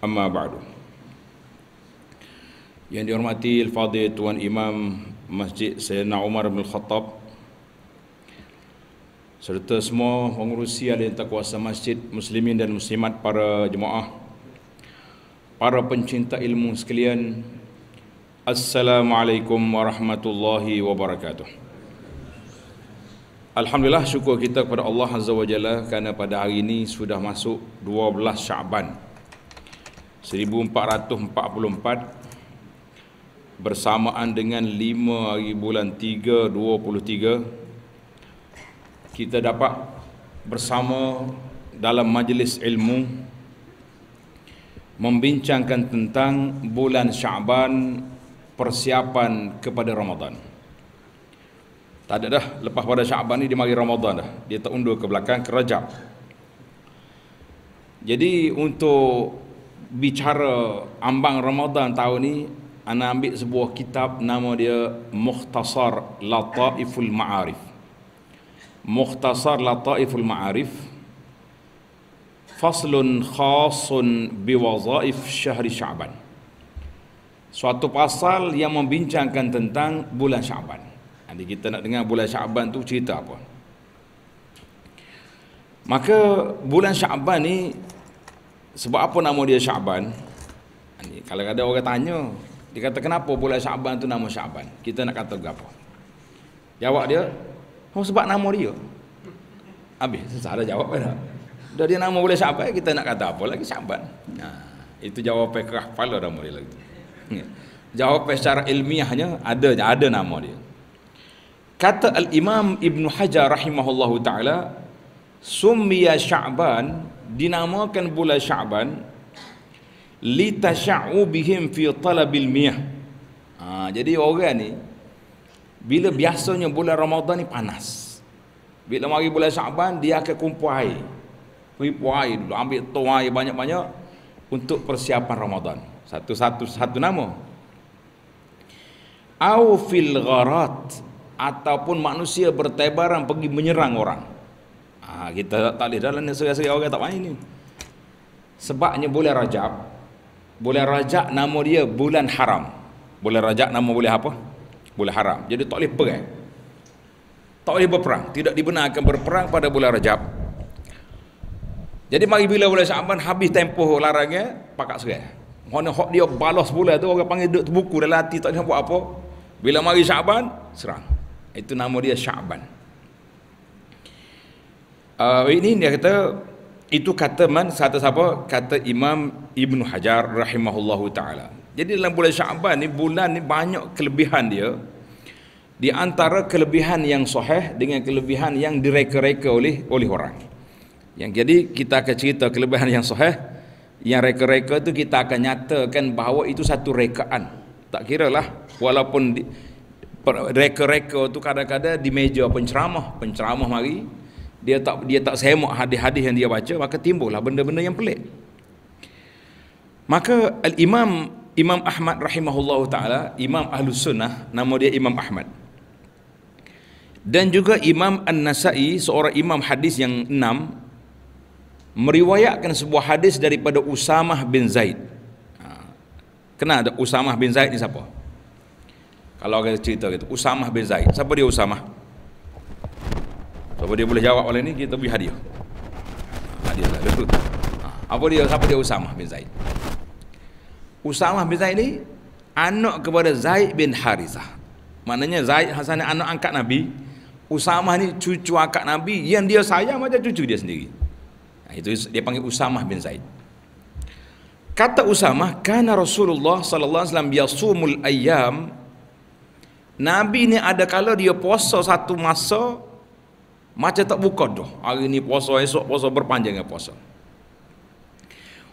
Amma ba'du. Yang dihormati Al-Fadhil Tuan Imam Masjid Sayyidina Umar bin Khattab serta semua pengurusi ahli yang terkuasa masjid muslimin dan muslimat para jemaah para pencinta ilmu sekalian Assalamualaikum warahmatullahi wabarakatuh Alhamdulillah syukur kita kepada Allah Azza wa Jalla kerana pada hari ini sudah masuk 12 Syaban 1444 bersamaan dengan 5 hari bulan 3 23 kita dapat bersama dalam majlis ilmu membincangkan tentang bulan Syaban persiapan kepada Ramadhan. Tak ada dah lepas pada Syaban ni dia mari Ramadhan dah. Dia terundur ke belakang ke Rajab. Jadi untuk bicara ambang Ramadan tahun ni ana ambil sebuah kitab nama dia Mukhtasar Lataiful Ma'arif. Mukhtasar Lataiful Ma'arif faslun khasun biwazaif syahr Sya'ban. Suatu pasal yang membincangkan tentang bulan Sya'ban. Nanti kita nak dengar bulan Sya'ban tu cerita apa. Maka bulan Sya'ban ni sebab apa nama dia Syaban? Kalau ada orang tanya, dia kata kenapa bulan Syaban tu nama Syaban? Kita nak kata apa? Jawab dia, oh, sebab nama dia. Habis, susah dah jawab kan? Dah dia nama bulan Syaban, kita nak kata apa lagi Syaban? Nah, ha, itu jawab kerah kepala nama dia lagi. jawab secara ilmiahnya, ada ada nama dia. Kata Al-Imam Ibn Hajar rahimahullahu ta'ala, Summiya Syaban dinamakan bulan Syaban li bihim fi talabil miyah. Ha, jadi orang ni bila biasanya bulan Ramadan ni panas. Bila mari bulan Syaban dia akan kumpul air. Kumpul air dulu ambil tong air banyak-banyak untuk persiapan Ramadan. Satu-satu satu nama. Au fil gharat ataupun manusia bertebaran pergi menyerang orang. Ha, kita tak, tak boleh dalam ni seri-seri orang tak main ni. Sebabnya bulan Rajab, bulan Rajab nama dia bulan haram. Bulan Rajab nama boleh apa? Bulan haram. Jadi tak boleh perang. Tak boleh berperang. Tidak dibenarkan berperang pada bulan Rajab. Jadi mari bila bulan Syaban habis tempoh larangnya, pakak serai. Mana hok dia balas bulan tu orang panggil duduk terbuku dalam hati tak nak buat apa. Bila mari Syaban, serang. Itu nama dia Syaban. Syaban uh, ini dia kata itu kata man satu siapa kata Imam Ibn Hajar rahimahullahu taala. Jadi dalam bulan Syaban ni bulan ni banyak kelebihan dia. Di antara kelebihan yang sahih dengan kelebihan yang direka-reka oleh oleh orang. Yang jadi kita akan cerita kelebihan yang sahih yang reka-reka tu kita akan nyatakan bahawa itu satu rekaan. Tak kira lah walaupun reka-reka tu kadang-kadang di meja penceramah, penceramah mari dia tak dia tak semak hadis-hadis yang dia baca maka timbullah benda-benda yang pelik maka al-imam Imam Ahmad rahimahullahu taala Imam Ahlus Sunnah nama dia Imam Ahmad dan juga Imam An-Nasai seorang imam hadis yang enam meriwayatkan sebuah hadis daripada Usamah bin Zaid ha. Kena ada Usamah bin Zaid ni siapa kalau kita cerita gitu Usamah bin Zaid siapa dia Usamah sebab dia boleh jawab oleh ni kita beri hadiah. Hadiah lah betul. Ha, apa dia? Siapa dia Usamah bin Zaid? Usamah bin Zaid ni anak kepada Zaid bin Harizah. Maknanya Zaid Hasan anak angkat Nabi. Usamah ni cucu angkat Nabi yang dia sayang macam cucu dia sendiri. Nah, ha, itu dia panggil Usamah bin Zaid. Kata Usamah, karena Rasulullah sallallahu alaihi wasallam biasumul ayyam Nabi ni ada kala dia puasa satu masa macam tak buka dah. Hari ni puasa, esok puasa, berpanjangnya puasa.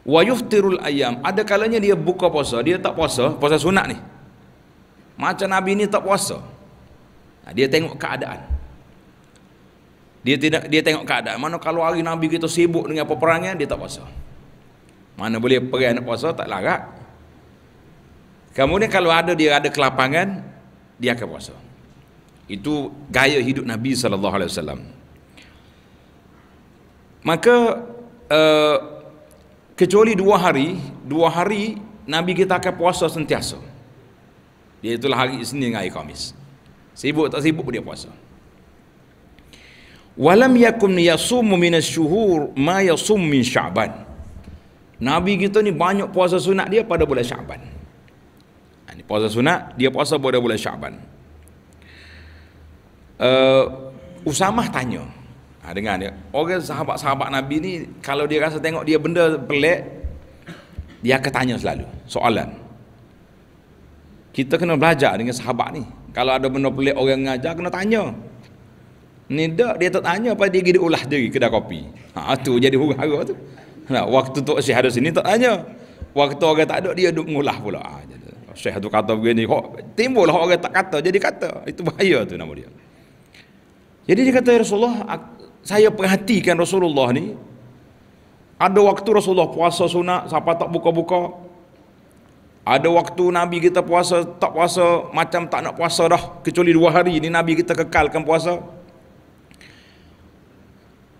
Wa yuftirul ayam. Ada kalanya dia buka puasa, dia tak puasa, puasa sunat ni. Macam Nabi ni tak puasa. dia tengok keadaan. Dia tidak dia tengok keadaan. Mana kalau hari Nabi kita sibuk dengan peperangan, dia tak puasa. Mana boleh pergi nak puasa, tak larat. Kemudian kalau ada dia ada kelapangan, dia akan puasa. Itu gaya hidup Nabi saw. alaihi wasallam maka uh, kecuali dua hari dua hari Nabi kita akan puasa sentiasa itulah hari Isnin dengan hari Khamis sibuk tak sibuk dia puasa walam yakum yasumu minasyuhur ma yasum min sya'ban Nabi kita ni banyak puasa sunat dia pada bulan sya'ban ini ha, puasa sunat dia puasa pada bulan sya'ban uh, Usamah tanya Ha, dengar dia. Orang sahabat-sahabat Nabi ni kalau dia rasa tengok dia benda pelik dia akan tanya selalu soalan. Kita kena belajar dengan sahabat ni. Kalau ada benda pelik orang mengajar kena tanya. Ni tak dia tak tanya apa dia gigit ulah diri kedai kopi. Ha tu jadi hura-hura tu. Nah, waktu tu Syekh ada sini tak tanya. Waktu orang tak ada dia duk mengulah pula. Ha jadi Syekh tu kata begini, kok timbullah orang tak kata jadi kata. Itu bahaya tu nama dia. Jadi dia kata ya Rasulullah, saya perhatikan Rasulullah ni ada waktu Rasulullah puasa sunat siapa tak buka-buka ada waktu Nabi kita puasa tak puasa macam tak nak puasa dah kecuali dua hari ni Nabi kita kekalkan puasa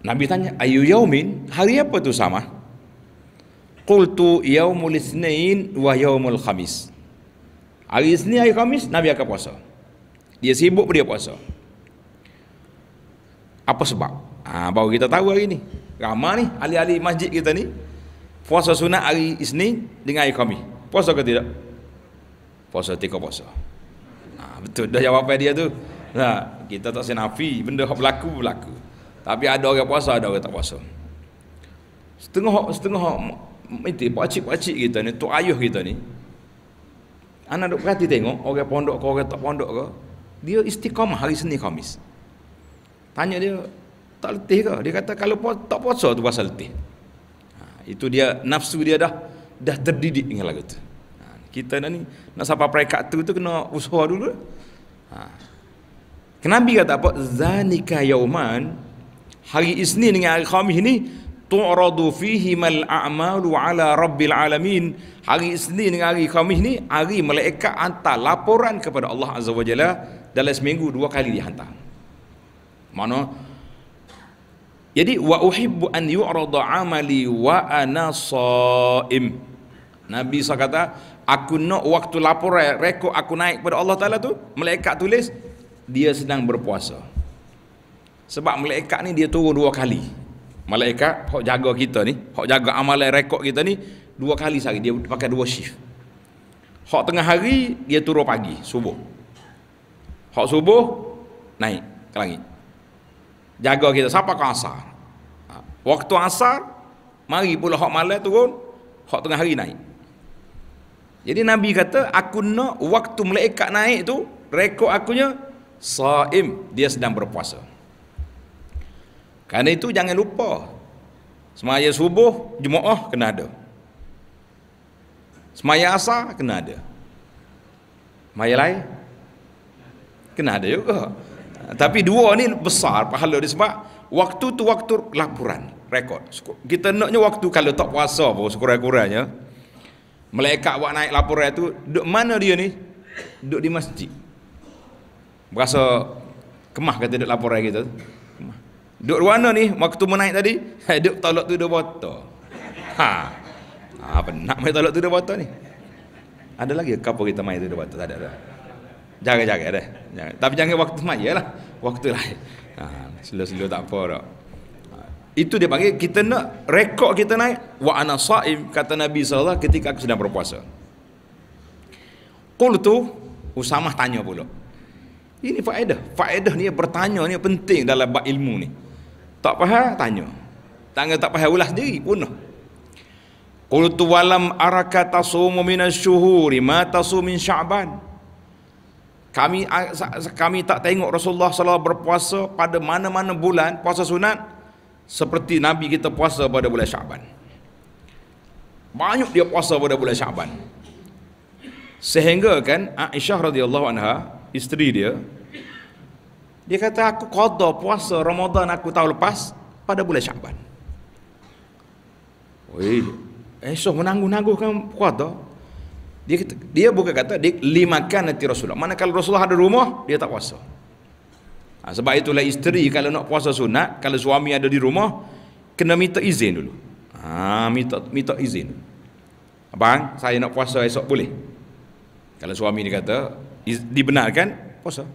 Nabi tanya ayu yaumin hari apa tu sama qultu yaumul isnain wa yaumul khamis hari isnin hari khamis Nabi akan puasa dia sibuk dia puasa apa sebab Ha, baru kita tahu hari ni. Ramah ni, ahli-ahli masjid kita ni. Puasa sunat hari Isnin dengan hari kami. Puasa ke tidak? Puasa tiga puasa. Ha, betul, dah jawapan dia tu. Ha, kita tak senafi, benda yang berlaku, berlaku. Tapi ada orang puasa, ada orang tak puasa. Setengah, setengah, itu pakcik-pakcik kita ni, tok ayuh kita ni, anak duk perhati tengok, orang pondok ke, orang tak pondok ke, dia istiqamah hari Senin khamis. Tanya dia, tak letih ke dia kata kalau pu- tak puasa tu pasal letih ha, itu dia nafsu dia dah dah terdidik dengan lagu tu ha, kita nak ni nak sampai perekat tu tu kena usaha dulu ha. kenapa kata apa zanika yauman hari isnin dengan hari khamis ni tu'radu fihi mal a'malu ala rabbil alamin hari isnin dengan hari khamis ni hari malaikat hantar laporan kepada Allah azza wajalla dalam seminggu dua kali dihantar. mana jadi wa uhibbu an yu'rada amali wa ana saim. Nabi SAW kata, aku nak waktu laporan rekod aku naik pada Allah Taala tu, malaikat tulis dia sedang berpuasa. Sebab malaikat ni dia turun dua kali. Malaikat hok jaga kita ni, hok jaga amalan rekod kita ni dua kali sehari dia pakai dua shift. Hok tengah hari dia turun pagi, subuh. Hok subuh naik ke langit. Jaga kita siapa kau asal? Waktu asar, mari pula hak malam turun, hak tengah hari naik. Jadi Nabi kata, aku nak waktu malaikat naik tu, rekod akunya, saim, dia sedang berpuasa. Karena itu jangan lupa, semaya subuh, jemaah kena ada. Semaya asar, kena ada. Semaya lain, kena ada juga. Tapi dua ni besar pahala dia sebab waktu tu waktu laporan, rekod. Kita naknya waktu kalau tak puasa pun sekurang-kurangnya malaikat buat naik laporan tu duduk mana dia ni? Duduk di masjid. Berasa kemah kata duduk laporan kita tu. Kemah. Duduk mana ni waktu mau naik tadi? Duduk tolak tu dua botol. Ha. Ah, apa nak main tolak tu dua botol ni? Ada lagi ke kita main tu dua botol? Tak ada dah. Jaga-jaga dah. Tapi jangan waktu mai lah. Waktu lain. Ha, selalu-selalu tak apa dah. Itu dia panggil kita nak rekod kita naik wa ana saim kata Nabi SAW ketika aku sedang berpuasa. Qul tu Usamah tanya pula. Ini faedah. Faedah ni bertanya ni penting dalam bab ilmu ni. Tak faham tanya. Tangga tak faham ulas diri punah. Qul tu walam araka tasumu minasyuhuri ma tasum min sya'ban kami kami tak tengok Rasulullah SAW berpuasa pada mana-mana bulan puasa sunat seperti Nabi kita puasa pada bulan Syaban. Banyak dia puasa pada bulan Syaban. Sehingga kan Aisyah radhiyallahu anha, isteri dia, dia kata aku qada puasa Ramadan aku tahun lepas pada bulan Syaban. Oi, Aisyah menangguh-nangguhkan qada. Dia kata, dia bukan kata dia limakan nanti Rasulullah. Manakala Rasulullah ada rumah, dia tak puasa. Ha, sebab itulah isteri kalau nak puasa sunat, kalau suami ada di rumah, kena minta izin dulu. Ha, minta, minta izin. Abang, saya nak puasa esok boleh? Kalau suami dia kata, dibenarkan, puasa.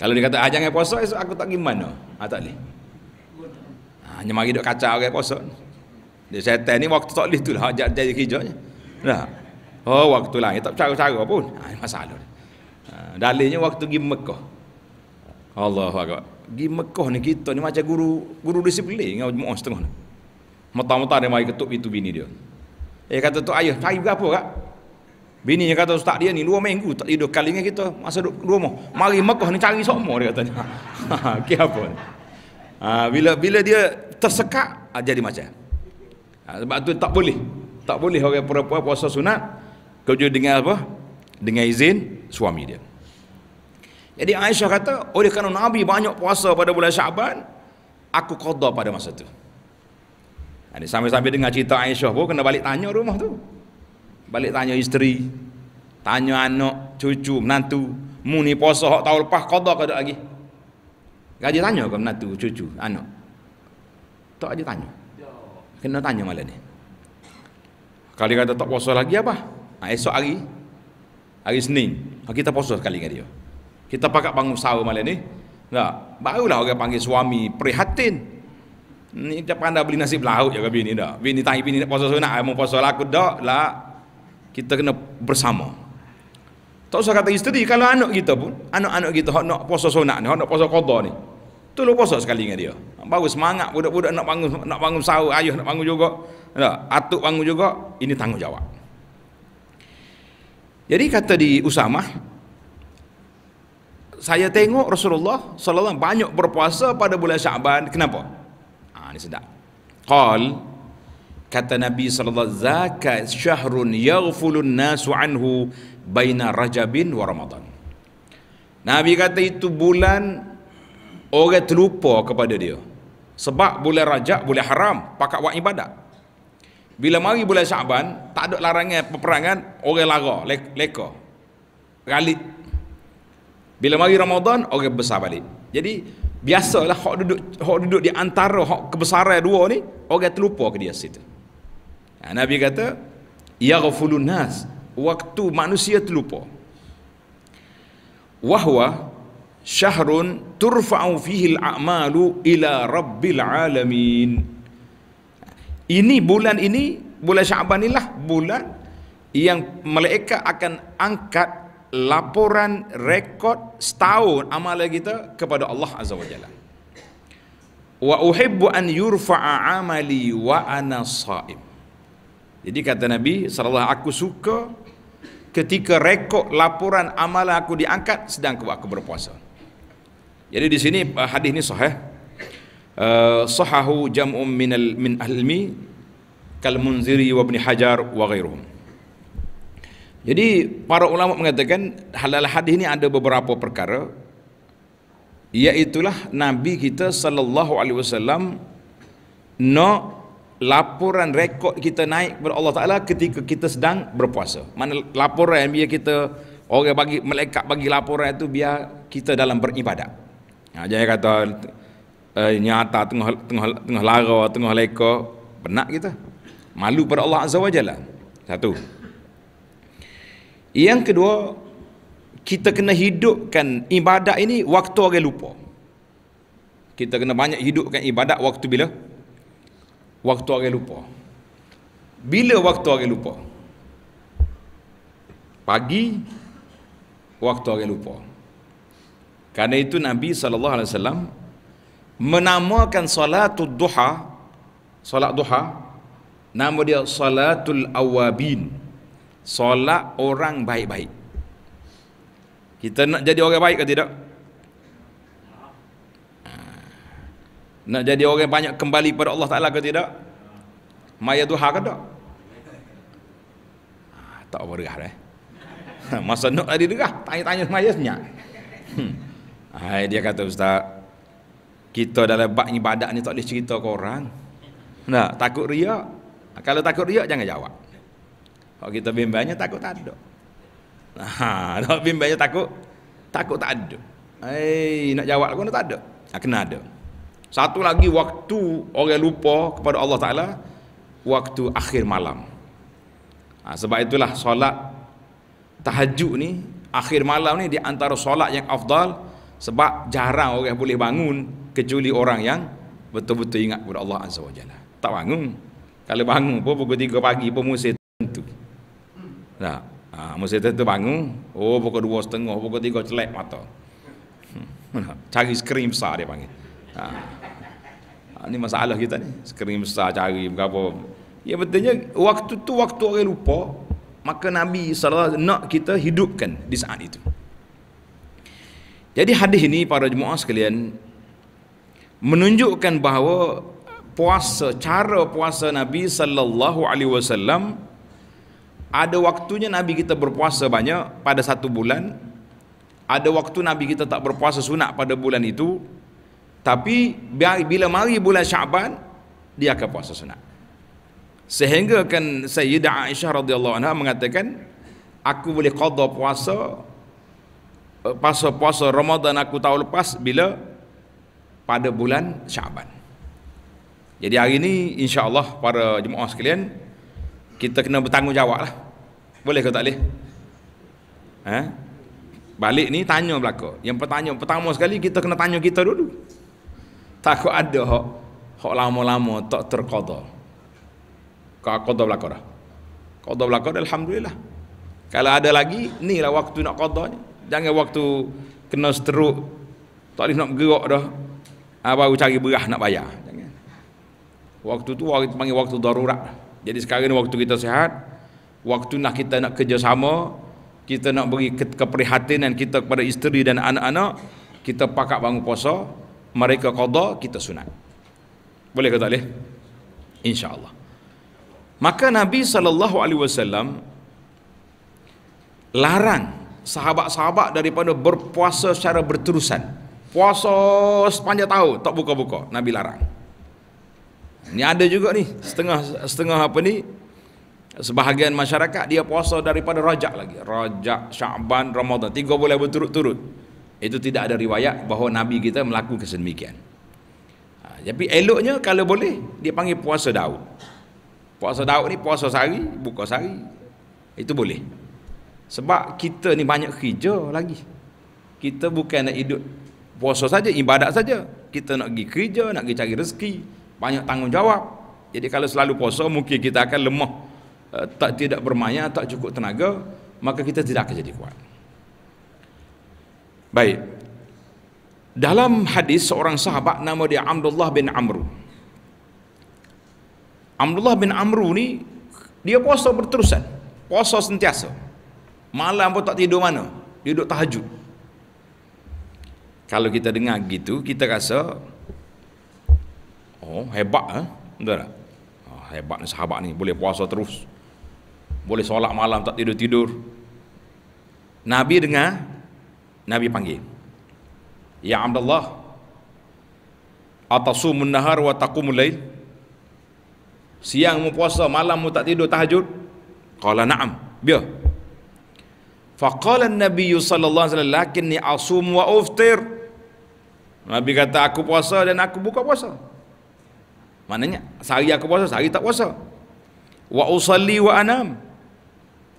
Kalau dia kata, ah, jangan puasa, esok aku tak pergi mana? Ha, tak boleh. Ha, hanya mari duduk kacau orang puasa. Dia setan ni waktu tak boleh tu lah, jadi kerja Nah, Oh, waktu lain, tak cara-cara pun. Ha, masalah. Ha, dalilnya waktu pergi Mekah. Allah, akbar. Gi Mekah ni kita ni macam guru guru disiplin dengan jemaah setengah ni. Mata-mata dia mai ketuk itu bini dia. Eh kata tu ayah, tak apa kak? Bini dia kata ustaz dia ni dua minggu tak tidur kali ni kita masa duduk dua rumah. Mari Mekah ni cari semua dia katanya. Ha, apa? Ha, bila bila dia tersekak ha, jadi macam. Ha, sebab tu tak boleh. Tak boleh orang perempuan puasa sunat kerja dengan apa? Dengan izin suami dia. Jadi Aisyah kata, oleh kerana Nabi banyak puasa pada bulan Syaban, aku qada pada masa tu. Ini sambil-sambil dengar cerita Aisyah pun kena balik tanya rumah tu. Balik tanya isteri, tanya anak, cucu, menantu, mu ni puasa hak tahun lepas qada ke lagi? Gaji tanya ke menantu, cucu, anak? Tak aja tanya. Kena tanya malam ni. Kali kata tak puasa lagi apa? Ha, esok hari. Hari Senin. Ha, kita puasa sekali dengan dia. Kita pakat bangun sahur malam ni. Tak? Barulah orang panggil suami prihatin. Ni kita pandai beli nasi laut juga bini dah. Bini tangi bini nak puasa sunat, mau puasa aku dah lah. Kita kena bersama. Tak usah kata isteri kalau anak kita pun, anak-anak kita hok nak puasa sunat ni, hok nak puasa qada ni. Tu lu puasa sekali dengan dia. Baru semangat budak-budak nak bangun nak bangun sahur, ayah nak bangun juga. Tak? Atuk bangun juga, ini tanggungjawab. Jadi kata di Usamah, saya tengok Rasulullah sallallahu banyak berpuasa pada bulan Syaban. Kenapa? Ha ini sedap. Qal kata Nabi sallallahu zaka syahrun yaghfulun nasu anhu baina Rajabin wa Ramadhan." Nabi kata itu bulan orang terlupa kepada dia. Sebab bulan Rajab bulan haram pakat buat ibadat. Bila mari bulan Syaban, tak ada larangan peperangan, orang lara, leka. Galit bila mari Ramadan, orang besar balik. Jadi, biasalah hak duduk hak duduk di antara hak kebesaran dua ni, orang terlupa ke dia situ. Ha, Nabi kata, yaghfulun nas, waktu manusia terlupa. Wahwa syahrun turfa'u fihi al-a'malu ila rabbil alamin. Ini bulan ini, bulan Syaban inilah bulan yang malaikat akan angkat laporan rekod setahun amalan kita kepada Allah Azza wa Jalla. Wa uhibbu an yurfa'a amali wa ana sa'im. Jadi kata Nabi sallallahu aku suka ketika rekod laporan amalan aku diangkat sedang aku berpuasa. Jadi di sini eh, hadis ini sahih. Uh, sahahu jam'un min al-min almi kal munziri wa ibn hajar wa ghairuhum. Jadi para ulama mengatakan halal hadis ini ada beberapa perkara iaitulah nabi kita sallallahu alaihi wasallam no laporan rekod kita naik kepada Allah Taala ketika kita sedang berpuasa. Mana laporan yang biar kita orang bagi malaikat bagi laporan itu biar kita dalam beribadat. Ha, jangan kata eh, nyata tengah tengah tengah lara tengah leka benak kita. Malu pada Allah Azza wa Jalla. Satu. Yang kedua, kita kena hidupkan ibadat ini waktu orang lupa. Kita kena banyak hidupkan ibadat waktu bila? Waktu orang lupa. Bila waktu orang lupa? Pagi waktu orang lupa. Karena itu Nabi saw menamakan solatul duha, salat duha nama dia solatul awabin solat orang baik-baik. Kita nak jadi orang baik ke tidak? Ha. Nak jadi orang banyak kembali kepada Allah Ta'ala ke tidak? Maya tu ke tak? Ha, tak apa dengar eh. Masa nak tadi dengar, tanya-tanya maya senyap. Hmm. Hai dia kata ustaz kita dalam bab ibadat ni tak boleh cerita ke orang. Nah, takut riak. Ha, kalau takut riak jangan jawab. Kalau kita bimbangnya takut tak ada. Nah, ha, kalau bimbangnya takut, takut tak ada. Hei, nak jawab aku, tak ada. Nah, ha, kena ada. Satu lagi waktu orang lupa kepada Allah Ta'ala, waktu akhir malam. Nah, ha, sebab itulah solat tahajud ni, akhir malam ni di antara solat yang afdal, sebab jarang orang boleh bangun kecuali orang yang betul-betul ingat kepada Allah Azza wa Jalla. Tak bangun. Kalau bangun pun pukul 3 pagi pun musim Nah, Ha, masa itu, bangun, oh pukul dua setengah, pukul tiga celek mata. Hmm. Ha, cari skrin besar dia panggil. Ha. Ini ha, masalah kita ni. Skrin besar cari apa? Ya betulnya waktu tu waktu orang lupa, maka Nabi SAW nak kita hidupkan di saat itu. Jadi hadis ini para jemaah sekalian menunjukkan bahawa puasa cara puasa Nabi sallallahu alaihi wasallam ada waktunya Nabi kita berpuasa banyak pada satu bulan ada waktu Nabi kita tak berpuasa sunat pada bulan itu tapi bila mari bulan Syaban dia akan puasa sunat sehingga kan Sayyidah Aisyah radhiyallahu anha mengatakan aku boleh qada puasa puasa-puasa eh, Ramadan aku tahu lepas bila pada bulan Syaban jadi hari ini insyaallah para jemaah sekalian kita kena bertanggungjawab lah boleh ke tak boleh ha? balik ni tanya belakang yang pertanya, pertama sekali kita kena tanya kita dulu takut ada hok hok lama-lama tak terkodo kau kodo belakang dah kodo belakang dah Alhamdulillah kalau ada lagi, ni lah waktu nak kodo ni jangan waktu kena seteruk tak boleh nak gerak dah ah, baru cari berah nak bayar jangan. waktu tu waktu panggil waktu darurat jadi sekarang ni waktu kita sihat, waktu nak kita nak kerjasama, kita nak beri ke- keprihatinan kita kepada isteri dan anak-anak, kita pakat bangun puasa, mereka qada, kita sunat. Boleh ke tak boleh? InsyaAllah. Maka Nabi sallallahu alaihi wasallam larang sahabat-sahabat daripada berpuasa secara berterusan. Puasa sepanjang tahun tak buka-buka, Nabi larang. Ini ada juga ni setengah setengah apa ni sebahagian masyarakat dia puasa daripada rajak lagi. rajak Syaban, Ramadan, tiga boleh berturut-turut. Itu tidak ada riwayat bahawa nabi kita melakukan sedemikian. Ha, tapi eloknya kalau boleh dia panggil puasa Daud. Puasa Daud ni puasa sehari, buka sehari. Itu boleh. Sebab kita ni banyak kerja lagi. Kita bukan nak hidup puasa saja, ibadat saja. Kita nak pergi kerja, nak pergi cari rezeki, banyak tanggungjawab. Jadi kalau selalu puasa mungkin kita akan lemah eh, tak tidak bermaya tak cukup tenaga maka kita tidak akan jadi kuat. Baik. Dalam hadis seorang sahabat nama dia Abdullah bin Amr. Abdullah bin Amr ni dia puasa berterusan, puasa sentiasa. Malam pun tak tidur mana, dia duduk tahajud. Kalau kita dengar gitu, kita rasa Oh, hebat eh? Betul tak? Oh, hebat ni sahabat ni, boleh puasa terus. Boleh solat malam tak tidur-tidur. Nabi dengar, Nabi panggil. Ya Abdullah, atasumun nahar wa taqumul lail. Siang mu puasa, malam mu tak tidur tahajud. Qala na'am. Biar. Faqala Nabi sallallahu alaihi wasallam lakinni asum wa uftir. Nabi kata aku puasa dan aku buka puasa. Maknanya sehari aku puasa, sehari tak puasa. Wa usalli wa anam.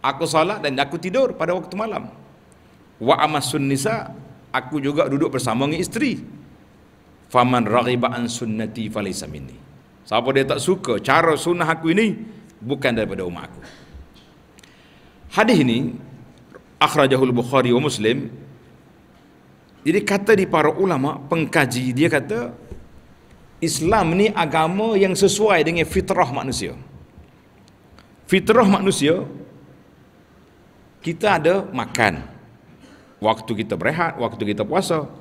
Aku salat dan aku tidur pada waktu malam. Wa amasun nisa, aku juga duduk bersama dengan isteri. Faman raghiba an sunnati falaysa minni. Siapa dia tak suka cara sunnah aku ini bukan daripada umat aku. Hadis ini akhrajahul Bukhari wa Muslim. Jadi kata di para ulama pengkaji dia kata Islam ni agama yang sesuai dengan fitrah manusia. Fitrah manusia kita ada makan. Waktu kita berehat, waktu kita puasa.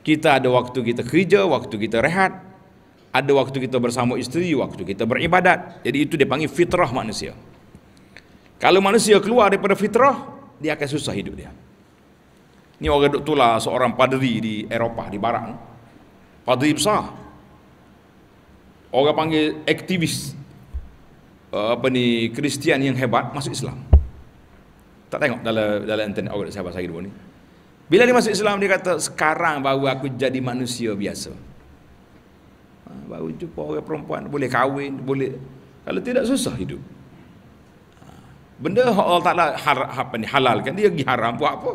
Kita ada waktu kita kerja, waktu kita rehat. Ada waktu kita bersama isteri, waktu kita beribadat. Jadi itu dia panggil fitrah manusia. Kalau manusia keluar daripada fitrah, dia akan susah hidup dia. Ini orang doktor lah seorang padri di Eropah, di Barat. Padri besar orang panggil aktivis eh, apa ni Kristian yang hebat masuk Islam. Tak tengok dalam dalam internet orang sahabat saya dulu ni. Bila dia masuk Islam dia kata sekarang baru aku jadi manusia biasa. Ha, baru jumpa orang perempuan boleh kahwin, boleh kalau tidak susah hidup. Ha, benda Allah Taala har, apa ni halal kan dia pergi haram buat apa?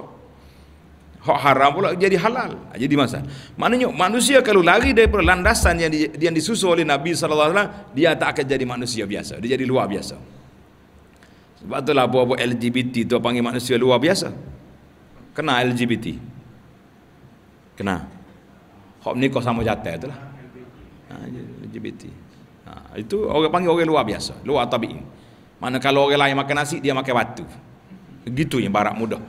hak haram pula jadi halal ha, jadi masa maknanya manusia kalau lari daripada landasan yang di, yang disusun oleh Nabi SAW dia tak akan jadi manusia biasa dia jadi luar biasa sebab tu lah apa-apa LGBT tu panggil manusia luar biasa kena LGBT kena hak menikah sama jatah lah. Ha, LGBT ha, itu orang panggil orang luar biasa luar tabi'in mana kalau orang lain makan nasi dia makan batu Begitu yang barak mudah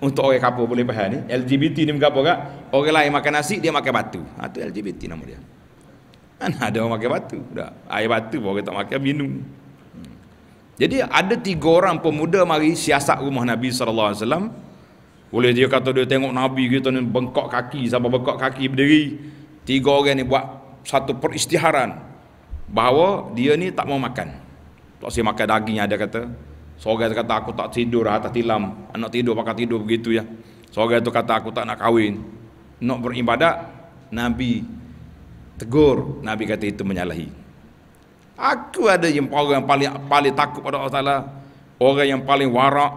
untuk orang kapo boleh faham ni LGBT ni mengapa kak orang lain makan nasi dia makan batu itu ha, LGBT nama dia mana ada orang makan batu dah air batu pun orang tak makan minum hmm. jadi ada tiga orang pemuda mari siasat rumah Nabi SAW boleh dia kata dia tengok Nabi kita ni bengkok kaki sampai bengkok kaki berdiri tiga orang ni buat satu peristiharan bahawa dia ni tak mau makan tak si makan daging ada kata Seorang kata aku tak tidur lah atas tilam, anak tidur pakai tidur begitu ya. Seorang itu kata aku tak nak kahwin, nak beribadah Nabi tegur, Nabi kata itu menyalahi. Aku ada yang orang yang paling paling takut pada Allah Taala, orang yang paling warak,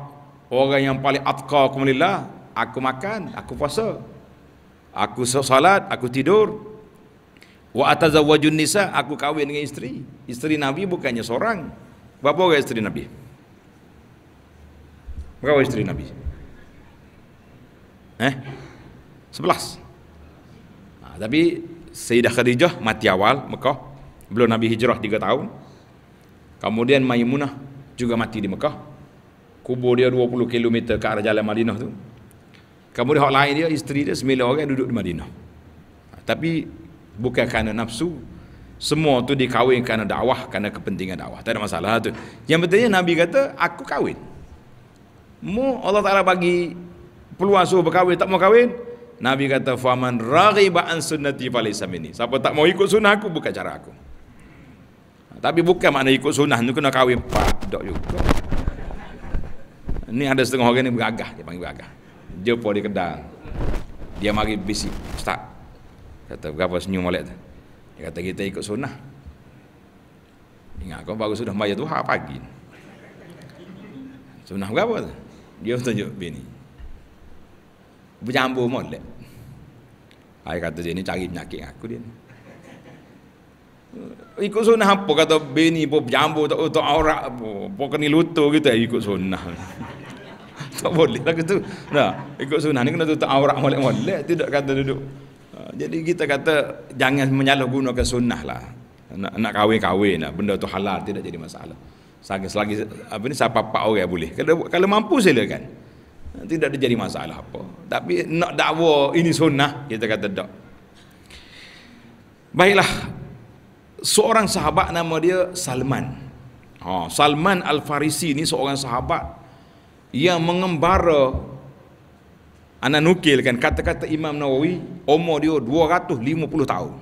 orang yang paling atqa kumulillah, aku makan, aku puasa. Aku salat, aku tidur. Wa atazawwajun nisa, aku kahwin dengan isteri. Isteri Nabi bukannya seorang. Berapa orang isteri Nabi? Berapa isteri Nabi? Eh? Sebelas. Nah, ha, tapi Sayyidah Khadijah mati awal Mekah. Belum Nabi hijrah tiga tahun. Kemudian Maimunah juga mati di Mekah. Kubur dia 20 km ke arah jalan Madinah tu. Kemudian orang lain dia, isteri dia sembilan orang duduk di Madinah. Nah, ha, tapi bukan kerana nafsu. Semua tu dikahwin kerana dakwah, kerana kepentingan dakwah. Tak ada masalah tu. Yang pentingnya Nabi kata, aku kawin mu Allah Taala bagi peluang suruh berkahwin tak mau kahwin Nabi kata faman raghiba an sunnati falaysa minni siapa tak mau ikut sunnah aku bukan cara aku tapi bukan makna ikut sunnah tu kena kahwin pak dok juga ni ada setengah orang ni bergagah dia panggil bergagah dia pergi di kedai dia mari bisik ustaz kata berapa senyum molek tu dia kata kita ikut sunnah ingat kau baru sudah bayar tu hak pagi sunnah berapa tu dia tunjuk bini bercampur molek saya kata dia ni cari penyakit aku dia ni ikut sunnah apa kata bini pun bercampur tak untuk oh, aurat apa apa kena lutut gitu eh, ikut sunnah tak boleh lah gitu nah, ikut sunnah ni kena tutup aurat molek-molek tidak kata duduk ha, jadi kita kata jangan menyalahgunakan sunnah lah nak, nak kahwin-kahwin lah benda tu halal tidak jadi masalah saya selagi apa ni siapa pak orang boleh. Kalau kalau mampu silakan. Tidak ada jadi masalah apa. Tapi nak dakwa ini sunnah kita kata tak. Baiklah. Seorang sahabat nama dia Salman. Ha, Salman Al Farisi ni seorang sahabat yang mengembara Ana nukil kan kata-kata Imam Nawawi umur dia 250 tahun.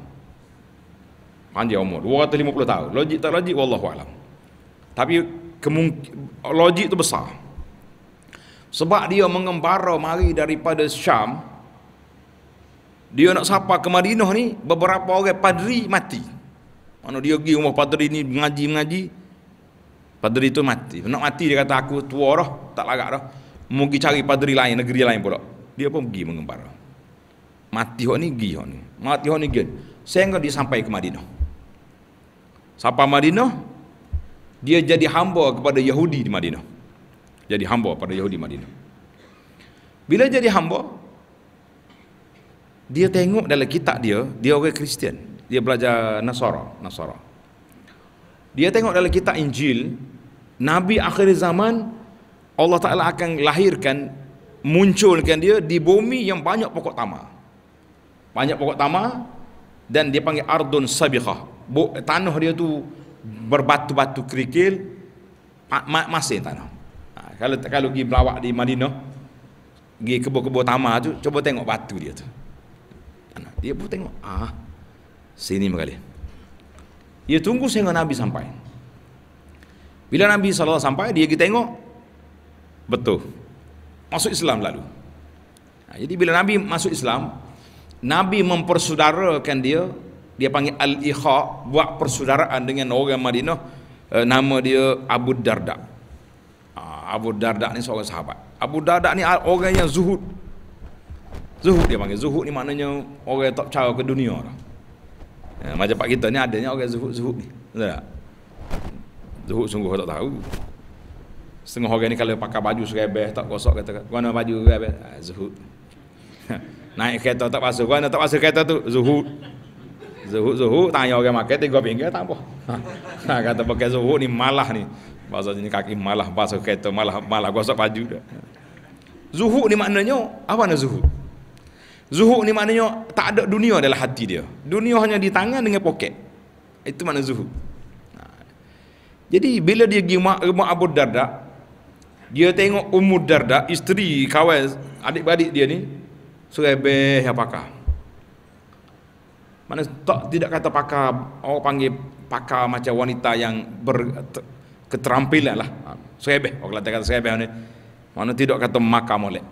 Panjang umur 250 tahun. Logik tak logik wallahu alam. Tapi logik itu besar. Sebab dia mengembara mari daripada Syam, dia nak sapa ke Madinah ni, beberapa orang padri mati. Mana dia pergi rumah padri ni mengaji-mengaji, padri tu mati. Nak mati dia kata aku tua dah, tak larat dah. Mungkin cari padri lain, negeri lain pula. Dia pun pergi mengembara. Mati orang ni, pergi orang ni. Mati orang ni, pergi. Sehingga dia sampai ke Madinah. Sapa Madinah, dia jadi hamba kepada Yahudi di Madinah. Jadi hamba kepada Yahudi Madinah. Bila jadi hamba, dia tengok dalam kitab dia, dia orang Kristian. Dia belajar Nasara. Nasara. Dia tengok dalam kitab Injil, Nabi akhir zaman, Allah Ta'ala akan lahirkan, munculkan dia di bumi yang banyak pokok tamar. Banyak pokok tamar, dan dia panggil Ardun Sabiqah. Tanah dia tu berbatu-batu kerikil masin tanah. Ha, kalau kalau pergi melawak di Madinah, pergi kebun-kebun tamar tu, cuba tengok batu dia tu. Dia pun tengok, ah, sini berkali. Dia tunggu sehingga Nabi sampai. Bila Nabi SAW sampai, dia pergi tengok, betul. Masuk Islam lalu. Ha, jadi bila Nabi masuk Islam, Nabi mempersaudarakan dia dia panggil al-ikha buat persaudaraan dengan orang Madinah eh, nama dia Abu Darda. Ah, Abu Darda ni seorang sahabat. Abu Darda ni orang yang zuhud. Zuhud dia panggil. Zuhud ni maknanya orang yang tak percaya ke dunia. Ya, macam pak kita ni adanya orang zuhud-zuhud ni. tak? Zuhud sungguh tak tahu. Setengah orang ni kalau pakai baju serebeh tak gosok kata Guna baju serebeh. Ah, zuhud. Naik kereta tak pasal. Guna tak pasal kereta tu. Zuhud. Zuhu, zuhur tanya orang makan tiga pinggir tak apa. Ha, ha kata pakai zuhu ni malah ni. Bahasa ni kaki malah, bahasa kereta malah, malah gosok baju dia. Zuhur ni maknanya, apa ni zuhu? Zuhu ni maknanya tak ada dunia adalah hati dia. Dunia hanya di tangan dengan poket. Itu mana zuhu? Ha. Jadi bila dia gimak rumah, rumah Abu Darda, dia tengok umur Darda, isteri, kawan, adik-adik dia ni, sebagai beh apakah mana tak tidak kata pakar orang panggil pakar macam wanita yang ber keterampilan lah ha, serebeh orang kata kata serebeh ni mana tidak kata makam molek,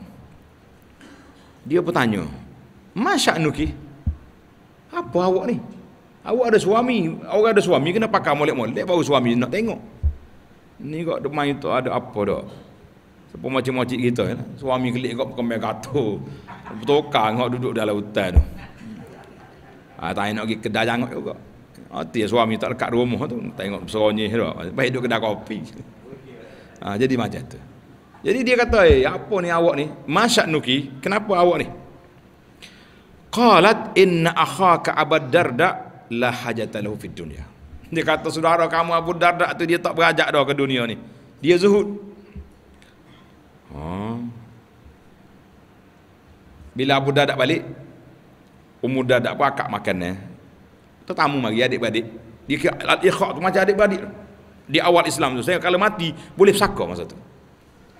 dia bertanya masya nuki apa awak ni awak ada suami awak ada suami kena pakar molek molek bawa suami nak tengok ni kok demai tu ada apa dok sepo macam macam kita ya? suami kelik kok kembang gato bertukar kok duduk dalam hutan tu Ah ha, tak nak pergi kedai jangok juga. Ah, ha, tia suami tak dekat rumah tu tengok seronyih tu. Baik duduk kedai kopi. Ah, jadi macam tu. Jadi dia kata, "Eh, apa ni awak ni? Masak nuki, kenapa awak ni?" Qalat inna akhaka Abu Darda la hajata lahu fid dunya. Dia kata, "Saudara kamu Abu Darda tu dia tak berajak dah ke dunia ni. Dia zuhud." Oh. Bila Abu Darda balik, pemuda tak pakak akak makan eh. Tetamu mari adik-beradik. Dia kira lah, ikhak tu macam adik adik Di awal Islam tu saya kalau mati boleh saka masa tu.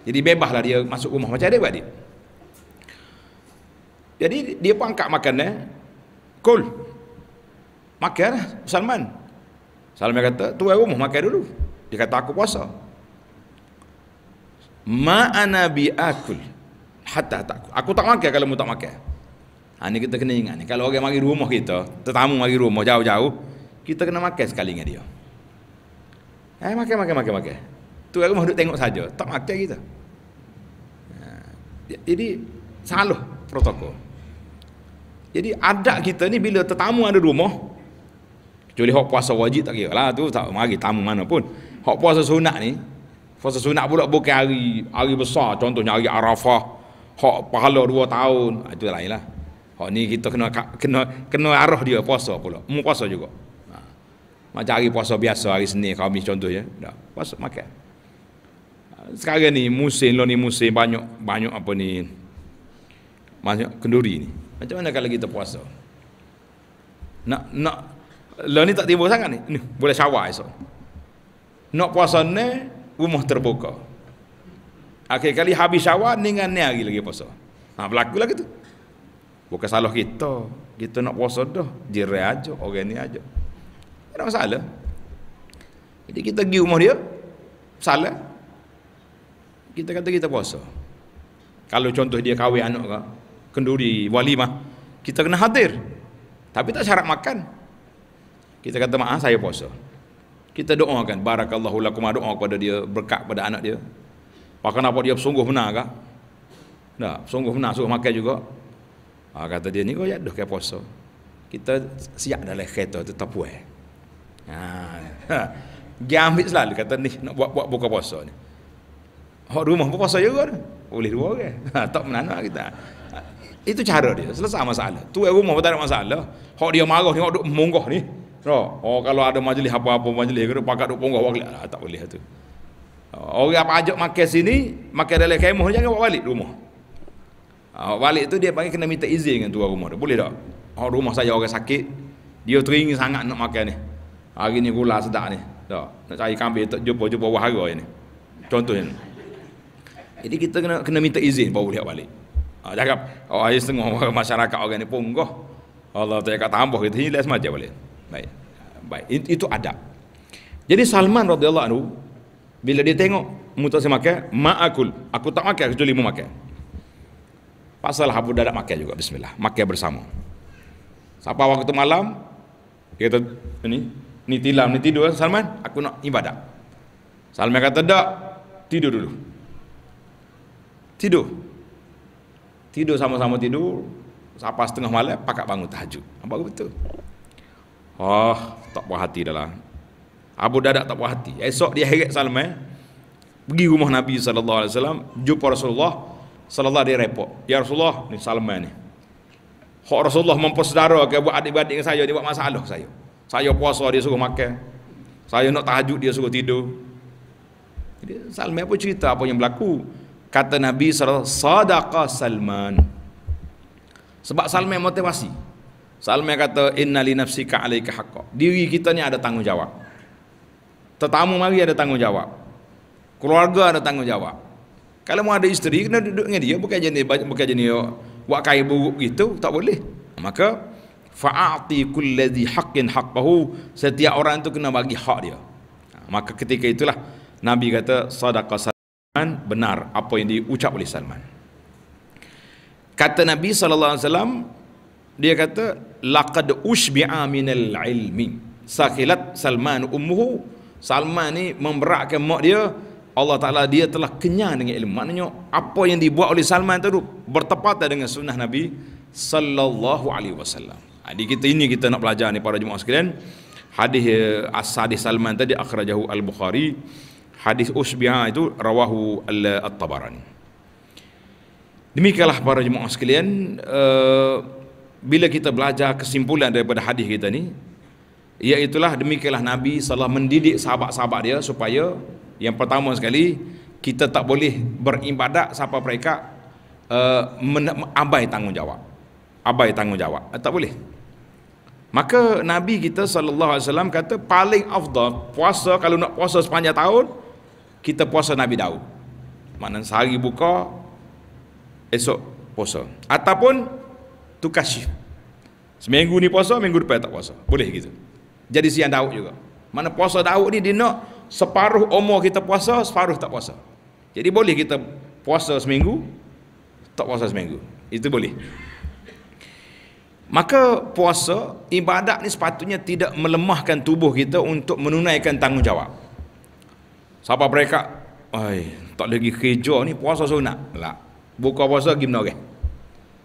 Jadi bebaslah dia masuk rumah macam adik adik Jadi dia pun angkat makan eh. Kul. Makan eh, Salman. Salman kata, tu ayo rumah makan dulu. Dia kata aku puasa. Ma ana bi akul hatta tak aku tak makan kalau mu tak makan. Ha, ah, ini kita kena ingat ni. Kalau orang mari rumah kita, tetamu mari rumah jauh-jauh, kita kena makan sekali dengan dia. Eh, makan, makan, makan, makan. Tu aku mahu duduk tengok saja. Tak makan kita. Ha, jadi, salah protokol. Jadi, adat kita ni bila tetamu ada rumah, kecuali hak puasa wajib tak kira lah. Tu tak mari tamu mana pun. Hak puasa sunat ni, puasa sunat pula bukan hari, hari besar. Contohnya hari Arafah, hak pahala dua tahun. Ah, Itu lainlah. lah. Hak oh, ni kita kena kena kena arah dia puasa pula. Mu puasa juga. Ha. Macam hari puasa biasa hari Senin kami contohnya. Dah. Puasa makan. Ha, sekarang ni musim lo ni musim banyak banyak apa ni. Banyak kenduri ni. Macam mana kalau kita puasa? Nak nak lo ni tak tiba sangat ni. ni boleh syawal esok. Nak puasa ni rumah terbuka. Akhir kali habis syawal ni dengan ni hari lagi puasa. Ha berlaku lagi tu? Bukan salah kita. Kita nak puasa dah. Jirai aja, orang ni aja. Ada masalah. Jadi kita pergi rumah dia, salah. Kita kata kita puasa. Kalau contoh dia kahwin anak ke, kenduri, walimah, kita kena hadir. Tapi tak syarat makan. Kita kata maaf saya puasa. Kita doakan barakallahu lakum ah, doa kepada dia berkat pada anak dia. Pakai apa dia sungguh benar ke? Tak, sungguh benar suruh makan juga. Ha, kata dia ni kau ya dah poso. Kita siap dah leher tu tetap puas. Ah, ha. Dia ambil selalu kata ni nak buat buat buka poso ni. Hak rumah pun puasa juga Boleh dua orang. Ha, tak menanu lah kita. Ha. Itu cara dia. Selesai masalah. Tu rumah pun tak ada masalah. Hak dia marah ni, hak duk munggah ni. No. Oh, kalau ada majlis apa-apa majlis, kena pakat duk punggah balik. Ha, tak boleh lah tu. Orang apa ajak makan sini, makan dalam kemah jangan bawa balik rumah. Awak balik tu dia panggil kena minta izin dengan tuan rumah tu. Boleh tak? Oh, rumah saya orang sakit. Dia teringin sangat nak makan ni. Hari ni gula sedap ni. Tak. Nak cari kambing tak jumpa-jumpa buah harga ni. Contohnya. Jadi kita kena kena minta izin baru boleh balik. Ah ha, cakap oh ayo setengah masyarakat orang ni punggah. Allah tak kata tambah kita ni lain macam boleh. Baik. Baik. It, itu ada. Jadi Salman radhiyallahu anhu bila dia tengok mutasi makan, ma'akul. Aku tak makan kecuali mu makan. Pasal Abu Darda makan juga bismillah. Makan bersama. Siapa waktu malam kita ini ni tilam ni tidur Salman, aku nak ibadat. Salman kata tak, tidur dulu. Tidur. Tidur sama-sama tidur. Siapa setengah malam pakak bangun tahajud. Apa betul? Oh, tak puas hati dah lah. Abu Darda tak puas hati. Esok dia heret Salman pergi rumah Nabi saw alaihi wasallam jumpa Rasulullah Sallallahu dia repot. Ya Rasulullah, ni Salman ni. kalau Rasulullah mempersedara ke buat adik-adik saya, dia buat masalah ke saya. Saya puasa, dia suruh makan. Saya nak tahajud, dia suruh tidur. Jadi Salman apa cerita apa yang berlaku? Kata Nabi SAW, Sadaqa Salman. Sebab Salman motivasi. Salman kata, Inna li nafsika alaika haqqa. Diri kita ni ada tanggungjawab. Tetamu mari ada tanggungjawab. Keluarga ada tanggungjawab. Kalau mau ada isteri kena duduk dengan dia bukan jenis bukan jenis buat kain buruk gitu tak boleh. Maka fa'ati kullazi haqqin haqqahu setiap orang itu kena bagi hak dia. Maka ketika itulah Nabi kata sadaqah Salman benar apa yang diucap oleh Salman. Kata Nabi sallallahu alaihi wasallam dia kata laqad usbi'a minal ilmi sakhilat Salman ummuhu Salman ni memberatkan mak dia Allah Ta'ala dia telah kenyang dengan ilmu maknanya apa yang dibuat oleh Salman itu bertepatan dengan sunnah Nabi Sallallahu Alaihi Wasallam jadi ha, kita ini kita nak belajar ni para jemaah sekalian hadis eh, as-sadis Salman tadi akhrajahu al-Bukhari hadis usbi'ah itu rawahu al-tabarani demikianlah para jemaah sekalian eh, bila kita belajar kesimpulan daripada hadis kita ni Iaitulah demikianlah Nabi salah mendidik sahabat-sahabat dia supaya yang pertama sekali kita tak boleh beribadat sampai mereka uh, abai tanggungjawab. Abai tanggungjawab. Uh, tak boleh. Maka Nabi kita saw kata paling afdal puasa kalau nak puasa sepanjang tahun kita puasa Nabi Daud. Maknanya sehari buka esok puasa ataupun tukar shift. Seminggu ni puasa, minggu depan tak puasa. Boleh gitu. Jadi siang Daud juga. Mana puasa Daud ni dia nak separuh umur kita puasa, separuh tak puasa. Jadi boleh kita puasa seminggu, tak puasa seminggu. Itu boleh. Maka puasa, ibadat ni sepatutnya tidak melemahkan tubuh kita untuk menunaikan tanggungjawab. Siapa mereka? Ay, tak lagi kerja ni puasa sunat. Lah. Buka puasa pergi menore.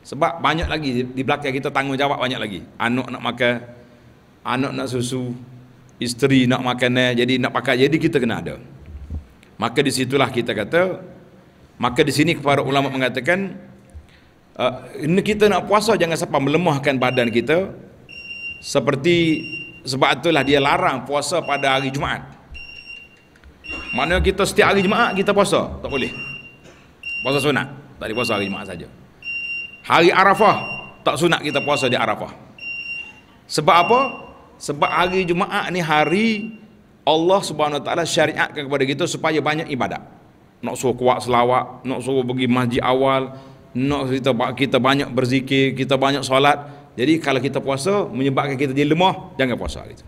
Sebab banyak lagi di belakang kita tanggungjawab banyak lagi. Anak nak makan, anak nak susu, isteri nak makan jadi nak pakai jadi kita kena ada maka di situlah kita kata maka di sini para ulama mengatakan uh, ini kita nak puasa jangan sampai melemahkan badan kita seperti sebab itulah dia larang puasa pada hari Jumaat mana kita setiap hari Jumaat kita puasa tak boleh puasa sunat tak boleh puasa hari Jumaat saja hari Arafah tak sunat kita puasa di Arafah sebab apa? Sebab hari Jumaat ni hari Allah Subhanahu Taala syariatkan kepada kita supaya banyak ibadat. Nak suruh kuat selawat, nak suruh pergi masjid awal, nak kita kita banyak berzikir, kita banyak solat. Jadi kalau kita puasa menyebabkan kita jadi lemah, jangan puasa hari itu.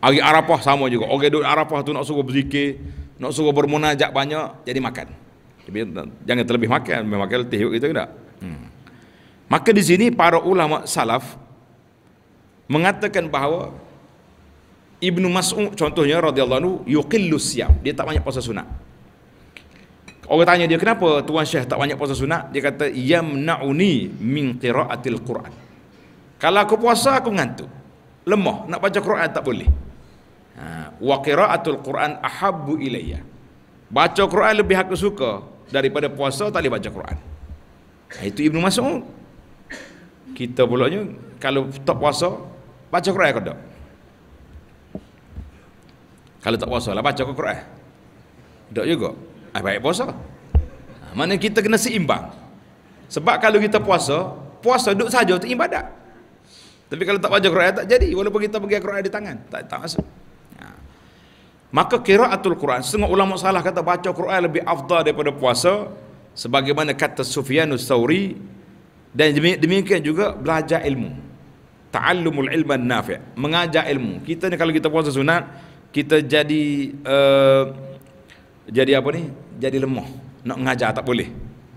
Hari Arafah sama juga. Orang okay, duduk Arafah tu nak suruh berzikir, nak suruh bermunajat banyak, jadi makan. Jadi, jangan terlebih makan, memang kalau letih kita tidak. Hmm. Maka di sini para ulama salaf mengatakan bahawa Ibnu Mas'ud contohnya radhiyallahu anhu yuqillu siyam dia tak banyak puasa sunat orang tanya dia kenapa tuan syekh tak banyak puasa sunat dia kata yamnauni min qiraatil quran kalau aku puasa aku ngantuk, lemah nak baca Quran tak boleh ha wa qiraatul quran ahabbu ilayya baca Quran lebih aku suka daripada puasa tak boleh baca Quran ha, itu Ibnu Mas'ud kita pula kalau tak puasa Baca Quran kau tak? Kalau tak puasa lah baca kau Quran. Tak juga. Ah baik puasa. Ha, mana kita kena seimbang. Sebab kalau kita puasa, puasa duduk saja tu ibadat. Tapi kalau tak baca Quran tak jadi walaupun kita pergi Quran di tangan, tak tak masuk. Ha. Ya. Maka qiraatul Quran, setengah ulama salah kata baca Quran lebih afdal daripada puasa sebagaimana kata Sufyanus Sauri dan demikian juga belajar ilmu ta'allumul ilman nafi' mengajar ilmu kita ni kalau kita puasa sunat kita jadi uh, jadi apa ni jadi lemah nak mengajar tak boleh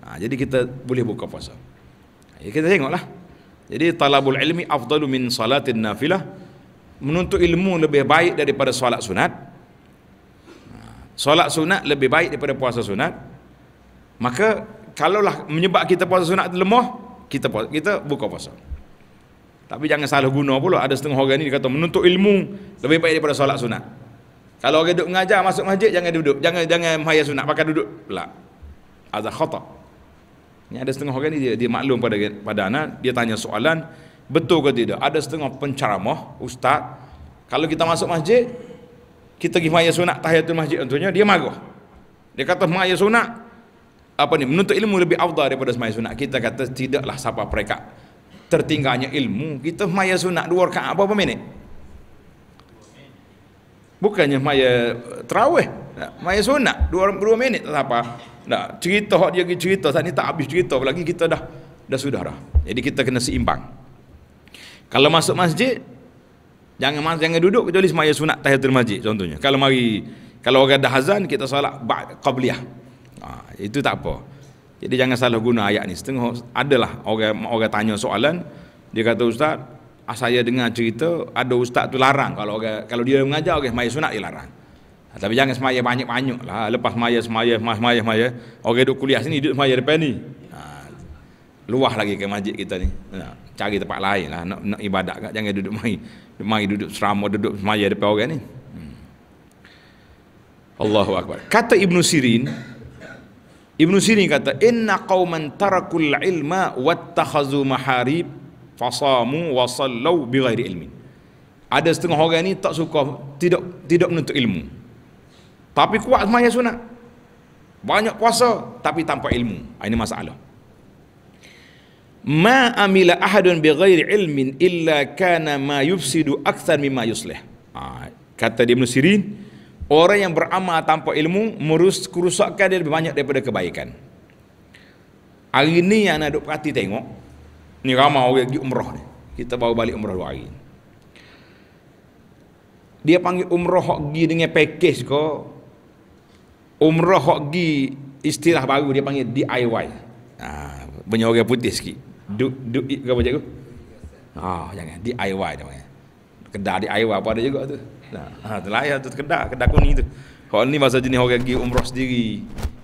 ha, jadi kita boleh buka puasa ya, kita tengoklah jadi talabul ilmi afdalu min salatin nafilah menuntut ilmu lebih baik daripada solat sunat ha, solat sunat lebih baik daripada puasa sunat maka kalaulah menyebab kita puasa sunat lemah kita puasa, kita buka puasa tapi jangan salah guna pula. Ada setengah orang ni dia kata menuntut ilmu lebih baik daripada solat sunat. Kalau orang duduk mengajar masuk masjid jangan duduk. Jangan jangan mahaya sunat pakai duduk pula. Azah khata. Ini ada setengah orang ni dia, dia maklum pada pada anak, dia tanya soalan betul ke tidak. Ada setengah penceramah, ustaz, kalau kita masuk masjid kita pergi mahaya sunat tahiyatul masjid tentunya dia marah. Dia kata mahaya sunat apa ni menuntut ilmu lebih afdal daripada semaya sunat. Kita kata tidaklah siapa perekat tertinggalnya ilmu kita maya sunat dua rakaat apa minit bukannya maya terawih maya sunat dua, dua minit tak apa nah, cerita hak dia cerita saat ni tak habis cerita lagi kita dah dah sudah dah jadi kita kena seimbang kalau masuk masjid jangan masuk jangan duduk kecuali semaya sunat tahiyatul masjid contohnya kalau mari kalau orang dah azan kita salat qabliyah ha, itu tak apa jadi jangan salah guna ayat ni. Setengah adalah orang orang tanya soalan, dia kata ustaz, ah, saya dengar cerita ada ustaz tu larang kalau orang kalau dia mengajar orang sembahyang sunat dia larang. Ha, tapi jangan semaya banyak-banyak lah. Lepas semaya, semaya, semaya, semaya. Orang duduk kuliah sini, duduk semaya depan ni. Ha, luah lagi ke masjid kita ni. Ha, cari tempat lain lah. Nak, nak ibadat kan? Jangan duduk mai. Mai duduk serama, duduk semaya depan orang ni. Hmm. Allahu Akbar. Kata Ibn Sirin, Ibn Sirin kata inna qauman tarakul ilma wattakhazu maharib fasamu wa sallu bighairi ilmin ada setengah orang ni tak suka tidak tidak menuntut ilmu tapi kuat semaya sunat banyak puasa tapi tanpa ilmu ah, ini masalah ma amila ahadun bighairi ilmin illa kana ma yufsidu akthar mimma yusleh ha, ah, kata Ibn Sirin Sirin Orang yang beramal tanpa ilmu Kerusakan dia lebih banyak daripada kebaikan Hari ni yang nak duduk perhati tengok Ni ramai orang pergi umrah ni Kita baru balik umrah dua hari Dia panggil umrah hok pergi dengan package ke Umrah hok pergi istilah baru dia panggil DIY ha, Banyak orang putih sikit Duk, duk, ke apa cikgu? Ah, jangan, DIY namanya kedai di Iowa pun ada juga tu. Nah, ha, telah ya tu kedai, kedai kuning tu. Hal ni masa jenis orang pergi umrah sendiri,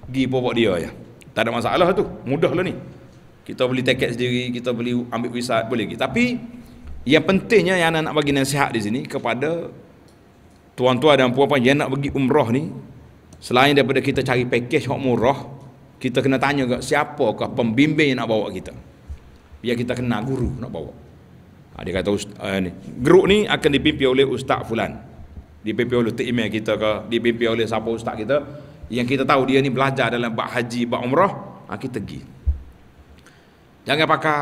pergi bawa dia ya. Tak ada masalah tu. Mudah lah ni. Kita beli tiket sendiri, kita beli ambil visa boleh lagi. Tapi yang pentingnya yang anak nak bagi nasihat di sini kepada tuan-tuan dan puan-puan yang nak pergi umrah ni selain daripada kita cari package yang murah, kita kena tanya juga siapakah pembimbing yang nak bawa kita. Biar kita kena guru nak bawa. Ha, dia kata uh, ni, grup ni akan dipimpin oleh ustaz fulan. Dipimpin oleh tim kita ke, dipimpin oleh siapa ustaz kita yang kita tahu dia ni belajar dalam bab haji, bab umrah, ha, kita pergi. Jangan pakai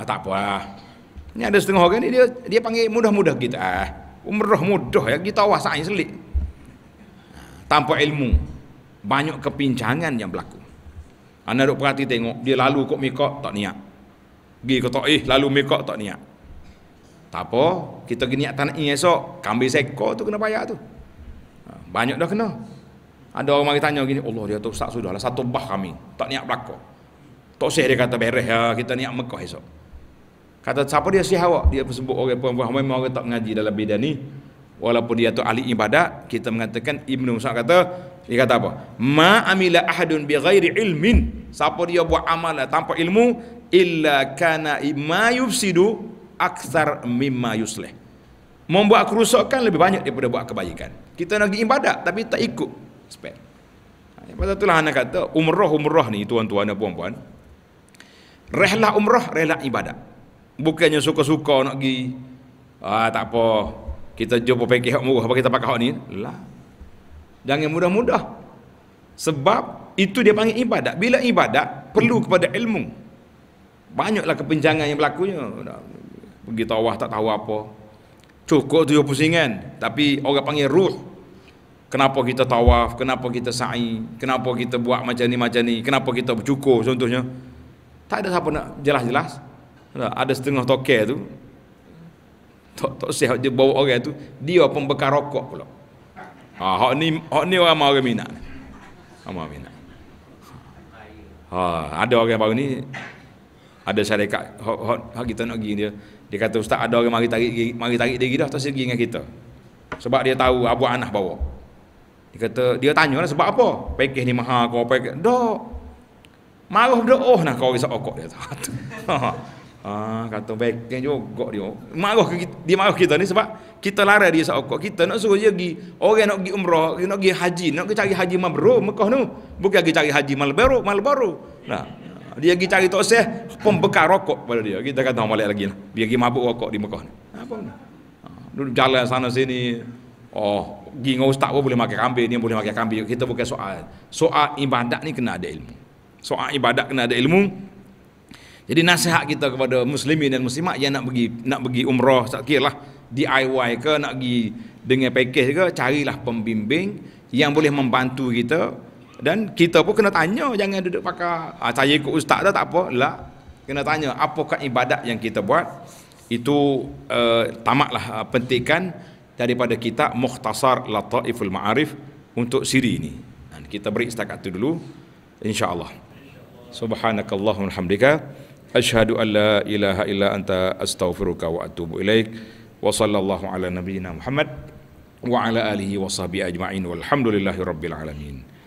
ha, tak apa lah. Ni ada setengah orang ni dia dia panggil mudah-mudah kita. Ah, umrah mudah ya kita awas sangat selit. Tanpa ilmu banyak kepincangan yang berlaku. Anda duk perhati tengok dia lalu kok mikok tak niat. Pergi ke tak eh lalu mikok tak niat. Tak apa, kita geniak tanah ini esok, kambing seko tu kena bayar tu. Ha, banyak dah kena. Ada orang mari tanya gini, Allah dia tu ustaz sudah lah, satu bah kami, tak niat berlaku. Tok Syekh dia kata bereh ya, kita niat Mekah esok. Kata siapa dia sihat awak? Dia sebut orang perempuan memang orang tak mengaji dalam bidang ni. Walaupun dia tu ahli ibadat, kita mengatakan Ibnu Musa kata, dia kata apa? Ma amila ahadun bi ghairi ilmin. Siapa dia buat amalan tanpa ilmu illa kana ma yufsidu aksar mimma yusleh membuat kerusakan lebih banyak daripada buat kebaikan kita nak pergi ibadat tapi tak ikut spek ha, sebab itulah anak kata umrah umrah ni tuan-tuan dan puan-puan rehlah umrah rehlah ibadat bukannya suka-suka nak pergi ah tak apa kita jumpa pakai hak murah kita pakai hak ni lah jangan mudah-mudah sebab itu dia panggil ibadat bila ibadat perlu kepada ilmu banyaklah kepenjangan yang berlakunya pergi tawaf tak tahu apa cukup tu pusingan tapi orang panggil ruh kenapa kita tawaf kenapa kita sa'i kenapa kita buat macam ni macam ni kenapa kita bercukur contohnya tak ada siapa nak jelas-jelas lah, ada setengah tokek tu tok tok sihat dia bawa orang tu dia pembekar rokok pula ha hak ni hak ni orang mau minat mau minat ha ada orang baru ni ada syarikat hak hak kita nak pergi dia dia kata ustaz ada orang mari tarik mari tarik diri dah tak sergi dengan kita. Sebab dia tahu Abu Anah bawa. Dia kata dia tanyalah sebab apa? Pakej ni mahal kau apa? Dak. Maruf dak oh nak kau risau oh, kok dia tu. Ha, ha. kata pakej juga dia. Maruf dia maruf kita ni sebab kita lara dia sok Kita nak suruh dia pergi orang nak pergi umrah, nak pergi haji, nak pergi cari haji mabrur Mekah tu. Bukan pergi cari haji Malboro, Malboro. Nah dia pergi cari tok seh pembekal rokok pada dia kita kata balik lagi lah dia pergi mabuk rokok di Mekah ni apa ni ha, duduk jalan sana sini oh pergi ngau ustaz pun boleh makan kambing dia boleh makan kambing kita bukan soal soal ibadat ni kena ada ilmu soal ibadat kena ada ilmu jadi nasihat kita kepada muslimin dan muslimat yang nak pergi nak pergi umrah tak kira lah DIY ke nak pergi dengan pakej ke carilah pembimbing yang boleh membantu kita dan kita pun kena tanya jangan duduk pakar ah, saya ikut ustaz dah tak apa lah kena tanya apakah ibadat yang kita buat itu uh, tamatlah uh, pentingkan daripada kita mukhtasar lataiful ma'arif untuk siri ini dan kita beri setakat itu dulu insyaallah subhanakallahumma hamdika ashhadu alla ilaha illa anta astaghfiruka wa atubu ilaik wa sallallahu ala nabiyyina muhammad wa ala alihi wa sahbihi ajma'in walhamdulillahi alamin